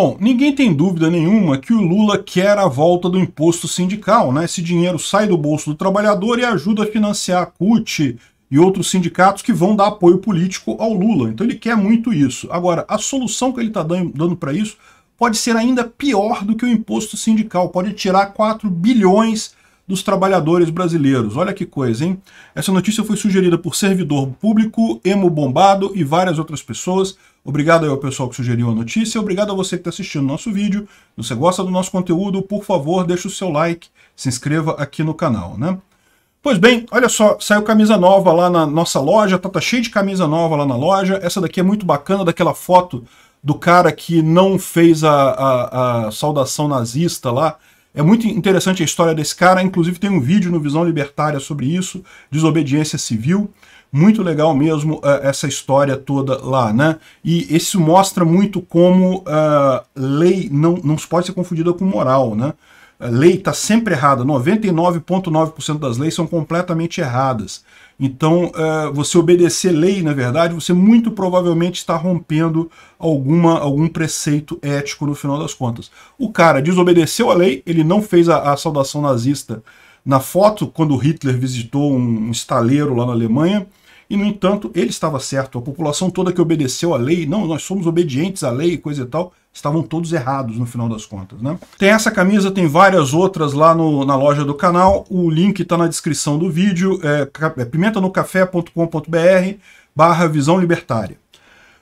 Bom, ninguém tem dúvida nenhuma que o Lula quer a volta do imposto sindical, né? Esse dinheiro sai do bolso do trabalhador e ajuda a financiar a CUT e outros sindicatos que vão dar apoio político ao Lula. Então ele quer muito isso. Agora, a solução que ele está dando para isso pode ser ainda pior do que o imposto sindical, pode tirar 4 bilhões dos trabalhadores brasileiros. Olha que coisa, hein? Essa notícia foi sugerida por servidor público, Emo Bombado e várias outras pessoas. Obrigado ao pessoal que sugeriu a notícia, obrigado a você que está assistindo nosso vídeo. Se você gosta do nosso conteúdo, por favor, deixe o seu like, se inscreva aqui no canal, né? Pois bem, olha só, saiu camisa nova lá na nossa loja, tá, tá cheio de camisa nova lá na loja. Essa daqui é muito bacana, daquela foto do cara que não fez a, a, a saudação nazista lá, é muito interessante a história desse cara, inclusive tem um vídeo no Visão Libertária sobre isso, desobediência civil. Muito legal mesmo uh, essa história toda lá, né? E isso mostra muito como uh, lei não, não pode ser confundida com moral, né? lei está sempre errada. 99,9% das leis são completamente erradas. Então, é, você obedecer lei, na verdade, você muito provavelmente está rompendo alguma, algum preceito ético no final das contas. O cara desobedeceu a lei, ele não fez a, a saudação nazista na foto quando Hitler visitou um, estaleiro lá na Alemanha, e, no entanto, ele estava certo. A população toda que obedeceu a lei, não, nós somos obedientes à lei coisa e tal, Estavam todos errados no final das contas, né? Tem essa camisa, tem várias outras lá no, na loja do canal. O link está na descrição do vídeo. É, é pimentanocafé.com.br barra visão libertária.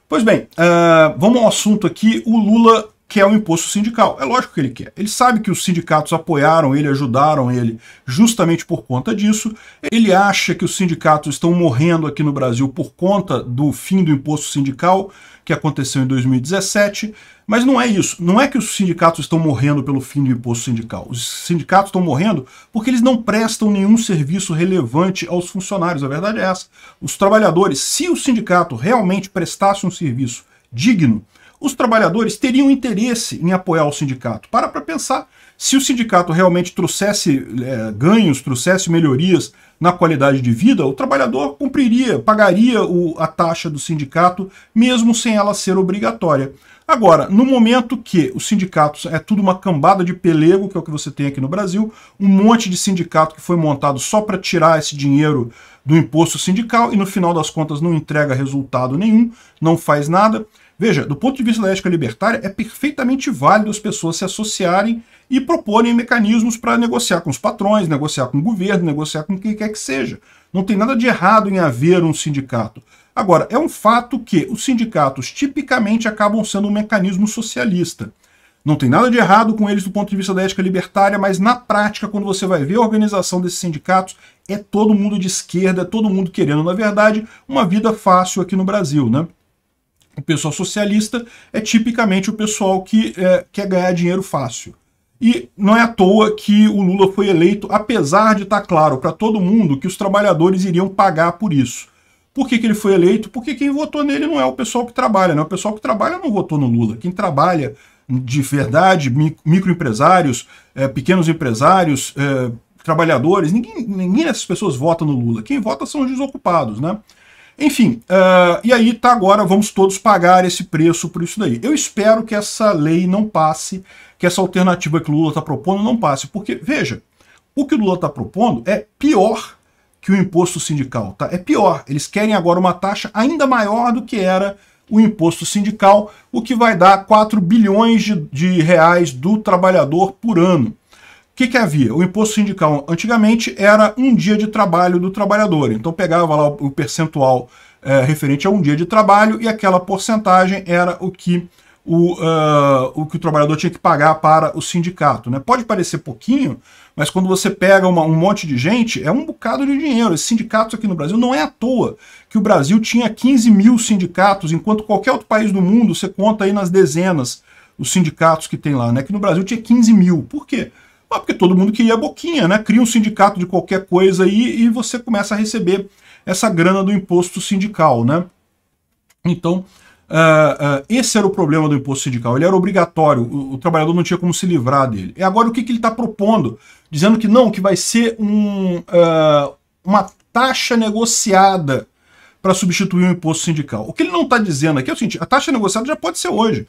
Pois bem, uh, vamos ao assunto aqui. O Lula quer o é imposto sindical. É lógico que ele quer. Ele sabe que os sindicatos apoiaram ele, ajudaram ele justamente por conta disso. Ele acha que os sindicatos estão morrendo aqui no Brasil por conta do fim do imposto sindical que aconteceu em 2017. Mas não é isso. Não é que os sindicatos estão morrendo pelo fim do imposto sindical. Os sindicatos estão morrendo porque eles não prestam nenhum serviço relevante aos funcionários. A verdade é essa. Os trabalhadores, se o sindicato realmente prestasse um serviço digno, os trabalhadores teriam interesse em apoiar o sindicato. Para para pensar, se o sindicato realmente trouxesse é, ganhos, trouxesse melhorias na qualidade de vida, o trabalhador cumpriria, pagaria o, a taxa do sindicato, mesmo sem ela ser obrigatória. Agora, no momento que os sindicatos é tudo uma cambada de pelego, que é o que você tem aqui no Brasil, um monte de sindicato que foi montado só para tirar esse dinheiro do imposto sindical e no final das contas não entrega resultado nenhum, não faz nada. Veja, do ponto de vista da ética libertária, é perfeitamente válido as pessoas se associarem e proporem mecanismos para negociar com os patrões, negociar com o governo, negociar com quem quer que seja. Não tem nada de errado em haver um sindicato. Agora, é um fato que os sindicatos tipicamente acabam sendo um mecanismo socialista. Não tem nada de errado com eles do ponto de vista da ética libertária, mas na prática, quando você vai ver a organização desses sindicatos, é todo mundo de esquerda, é todo mundo querendo, na verdade, uma vida fácil aqui no Brasil, né? O pessoal socialista é tipicamente o pessoal que é, quer ganhar dinheiro fácil. E não é à toa que o Lula foi eleito, apesar de estar tá claro para todo mundo que os trabalhadores iriam pagar por isso. Por que, que ele foi eleito? Porque quem votou nele não é o pessoal que trabalha, né? O pessoal que trabalha não votou no Lula. Quem trabalha de verdade, microempresários, é, pequenos empresários, é, trabalhadores, ninguém, ninguém dessas pessoas vota no Lula. Quem vota são os desocupados, né? Enfim, uh, e aí tá agora, vamos todos pagar esse preço por isso daí. Eu espero que essa lei não passe, que essa alternativa que o Lula está propondo não passe, porque, veja, o que o Lula está propondo é pior que o imposto sindical, tá? É pior, eles querem agora uma taxa ainda maior do que era o imposto sindical, o que vai dar 4 bilhões de, de reais do trabalhador por ano que, que havia? O imposto sindical antigamente era um dia de trabalho do trabalhador. Então pegava lá o percentual é, referente a um dia de trabalho e aquela porcentagem era o que o, uh, o que o trabalhador tinha que pagar para o sindicato. Né? Pode parecer pouquinho, mas quando você pega uma, um monte de gente, é um bocado de dinheiro. Esses sindicatos aqui no Brasil não é à toa que o Brasil tinha 15 mil sindicatos, enquanto qualquer outro país do mundo você conta aí nas dezenas os sindicatos que tem lá, né? Que no Brasil tinha 15 mil. Por quê? Ah, porque todo mundo queria a boquinha, né? Cria um sindicato de qualquer coisa aí e você começa a receber essa grana do imposto sindical, né? Então, uh, uh, esse era o problema do imposto sindical. Ele era obrigatório, o, o trabalhador não tinha como se livrar dele. E agora o que, que ele está propondo? Dizendo que não, que vai ser um, uh, uma taxa negociada para substituir o imposto sindical. O que ele não está dizendo aqui é o seguinte, a taxa negociada já pode ser hoje.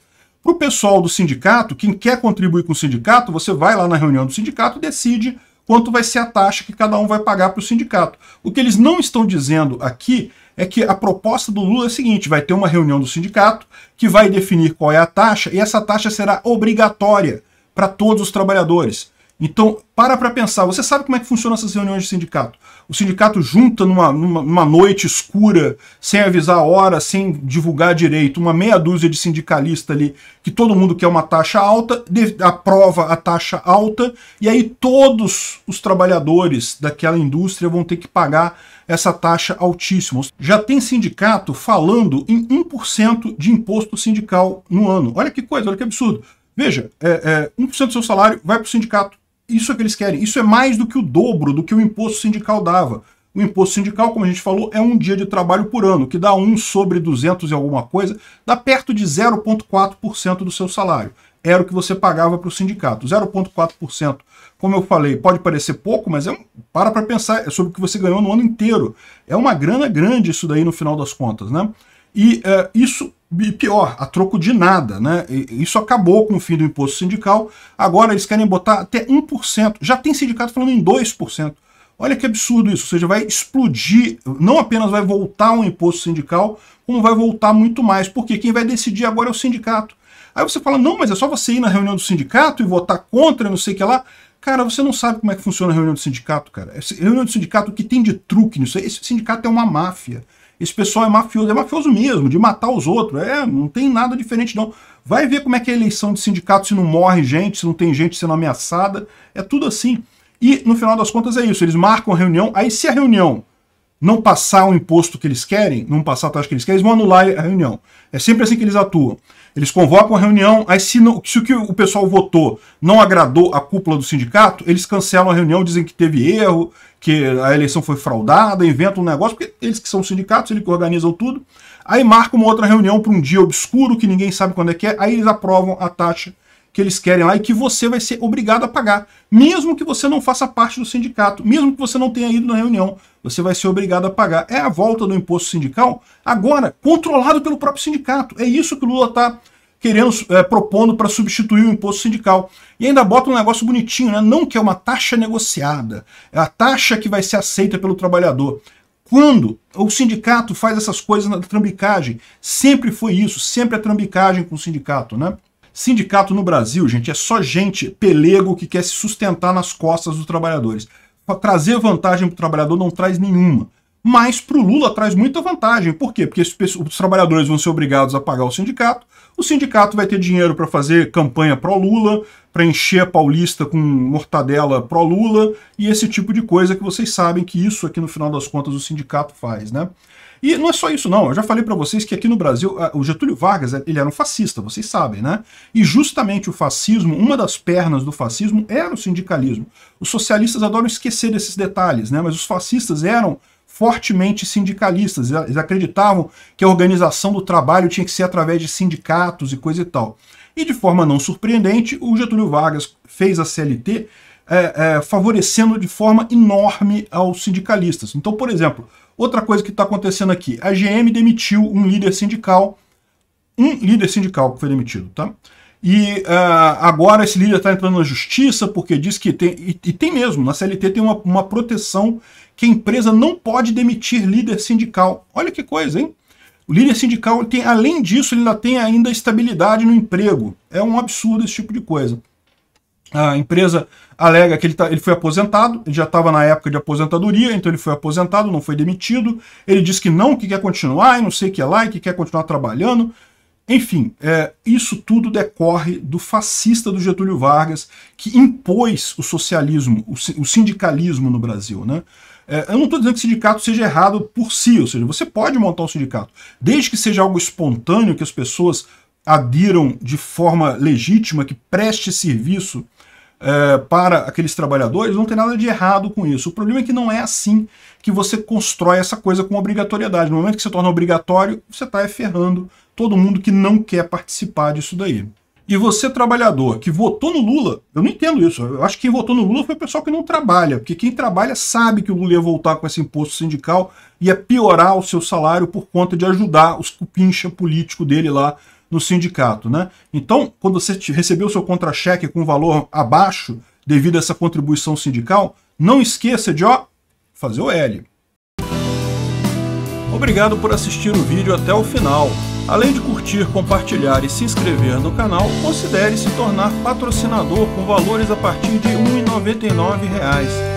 Para o pessoal do sindicato, quem quer contribuir com o sindicato, você vai lá na reunião do sindicato e decide quanto vai ser a taxa que cada um vai pagar para o sindicato. O que eles não estão dizendo aqui é que a proposta do Lula é a seguinte: vai ter uma reunião do sindicato que vai definir qual é a taxa e essa taxa será obrigatória para todos os trabalhadores. Então, para para pensar. Você sabe como é que funcionam essas reuniões de sindicato? O sindicato junta numa, numa, numa, noite escura, sem avisar a hora, sem divulgar direito, uma meia dúzia de sindicalista ali, que todo mundo quer uma taxa alta, aprova a taxa alta, e aí todos os trabalhadores daquela indústria vão ter que pagar essa taxa altíssima. Já tem sindicato falando em 1% de imposto sindical no ano. Olha que coisa, olha que absurdo. Veja, é, é, 1% do seu salário vai para o sindicato isso é que eles querem. Isso é mais do que o dobro do que o imposto sindical dava. O imposto sindical, como a gente falou, é um dia de trabalho por ano, que dá 1 sobre 200 e alguma coisa, dá perto de 0,4% do seu salário. Era o que você pagava para o sindicato. 0,4%, como eu falei, pode parecer pouco, mas é um, para para pensar, é sobre o que você ganhou no ano inteiro. É uma grana grande isso daí no final das contas, né? E eh, isso e pior, a troco de nada, né? Isso acabou com o fim do imposto sindical. Agora eles querem botar até 1%. Já tem sindicato falando em 2%. Olha que absurdo isso. Ou seja, vai explodir, não apenas vai voltar um imposto sindical, como vai voltar muito mais. Porque quem vai decidir agora é o sindicato. Aí você fala, não, mas é só você ir na reunião do sindicato e votar contra, não sei o que lá. Cara, você não sabe como é que funciona a reunião do sindicato, cara. Essa reunião do sindicato, o que tem de truque nisso? Esse sindicato é uma máfia esse pessoal é mafioso, é mafioso mesmo, de matar os outros. É, não tem nada diferente não. Vai ver como é que é a eleição de sindicato, se não morre gente, se não tem gente sendo ameaçada. É tudo assim. E no final das contas é isso, eles marcam a reunião, aí se a reunião não passar o imposto que eles querem, não passar a taxa que eles querem, eles vão anular a reunião. É sempre assim que eles atuam. Eles convocam a reunião, aí se, não, se o que o pessoal votou não agradou a cúpula do sindicato, eles cancelam a reunião, dizem que teve erro, que a eleição foi fraudada, inventam um negócio, porque eles que são sindicatos, eles que organizam tudo. Aí marcam uma outra reunião para um dia obscuro que ninguém sabe quando é que é, aí eles aprovam a taxa que eles querem lá e que você vai ser obrigado a pagar. Mesmo que você não faça parte do sindicato, mesmo que você não tenha ido na reunião, você vai ser obrigado a pagar. É a volta do imposto sindical, agora controlado pelo próprio sindicato. É isso que o Lula está querendo, é, propondo para substituir o imposto sindical. E ainda bota um negócio bonitinho, né? Não que é uma taxa negociada, é a taxa que vai ser aceita pelo trabalhador. Quando o sindicato faz essas coisas na trambicagem, sempre foi isso, sempre a é trambicagem com o sindicato, né? Sindicato no Brasil, gente, é só gente pelego que quer se sustentar nas costas dos trabalhadores. trazer vantagem para o trabalhador não traz nenhuma. Mas para o Lula traz muita vantagem. Por quê? Porque os trabalhadores vão ser obrigados a pagar o sindicato, o sindicato vai ter dinheiro para fazer campanha pró-Lula, para encher a Paulista com mortadela pró-Lula e esse tipo de coisa que vocês sabem que isso aqui no final das contas o sindicato faz, né? E não é só isso não, eu já falei para vocês que aqui no Brasil, o Getúlio Vargas, é, ele era um fascista, vocês sabem, né? E justamente o fascismo, uma das pernas do fascismo era o sindicalismo. Os socialistas adoram esquecer desses detalhes, né? Mas os fascistas eram fortemente sindicalistas, eles acreditavam que a organização do trabalho tinha que ser através de sindicatos e coisa e tal. E de forma não surpreendente, o Getúlio Vargas fez a CLT é, é, favorecendo de forma enorme aos sindicalistas. Então, por exemplo, outra coisa que está acontecendo aqui, a GM demitiu um líder sindical, um líder sindical que foi demitido, tá? E uh, agora esse líder está entrando na justiça porque diz que tem, e, e tem mesmo, na CLT tem uma, uma proteção que a empresa não pode demitir líder sindical. Olha que coisa, hein? O líder sindical tem, além disso, ele ainda tem ainda estabilidade no emprego. É um absurdo esse tipo de coisa. A empresa alega que ele, tá, ele foi aposentado, ele já estava na época de aposentadoria, então ele foi aposentado, não foi demitido. Ele diz que não, que quer continuar, e não sei o que é lá, e que quer continuar trabalhando. Enfim, é, isso tudo decorre do fascista do Getúlio Vargas, que impôs o socialismo, o, o sindicalismo no Brasil. Né? É, eu não estou dizendo que o sindicato seja errado por si, ou seja, você pode montar um sindicato, desde que seja algo espontâneo, que as pessoas adiram de forma legítima, que preste serviço é, para aqueles trabalhadores, não tem nada de errado com isso. O problema é que não é assim que você constrói essa coisa com obrigatoriedade. No momento que você torna obrigatório, você está ferrando todo mundo que não quer participar disso daí. E você, trabalhador, que votou no Lula, eu não entendo isso. Eu acho que quem votou no Lula foi o pessoal que não trabalha, porque quem trabalha sabe que o Lula ia voltar com esse imposto sindical, ia piorar o seu salário por conta de ajudar os cupincha político dele lá no sindicato. Né? Então, quando você recebeu seu contra-cheque com valor abaixo devido a essa contribuição sindical, não esqueça de ó, fazer o L. Obrigado por assistir o vídeo até o final. Além de curtir, compartilhar e se inscrever no canal, considere se tornar patrocinador com valores a partir de R$ 1,99